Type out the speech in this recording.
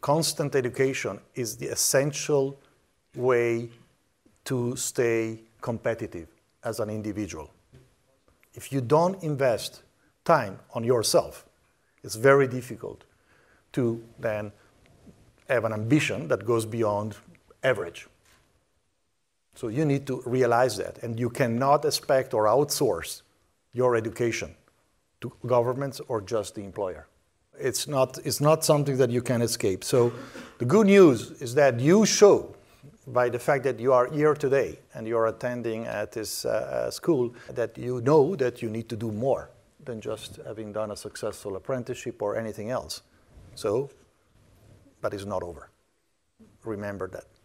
constant education is the essential way to stay competitive as an individual. If you don't invest time on yourself, it's very difficult to then have an ambition that goes beyond average. So you need to realize that, and you cannot expect or outsource your education to governments or just the employer. It's not, it's not something that you can escape. So the good news is that you show by the fact that you are here today and you are attending at this uh, uh, school that you know that you need to do more than just having done a successful apprenticeship or anything else. So, but it's not over. Remember that.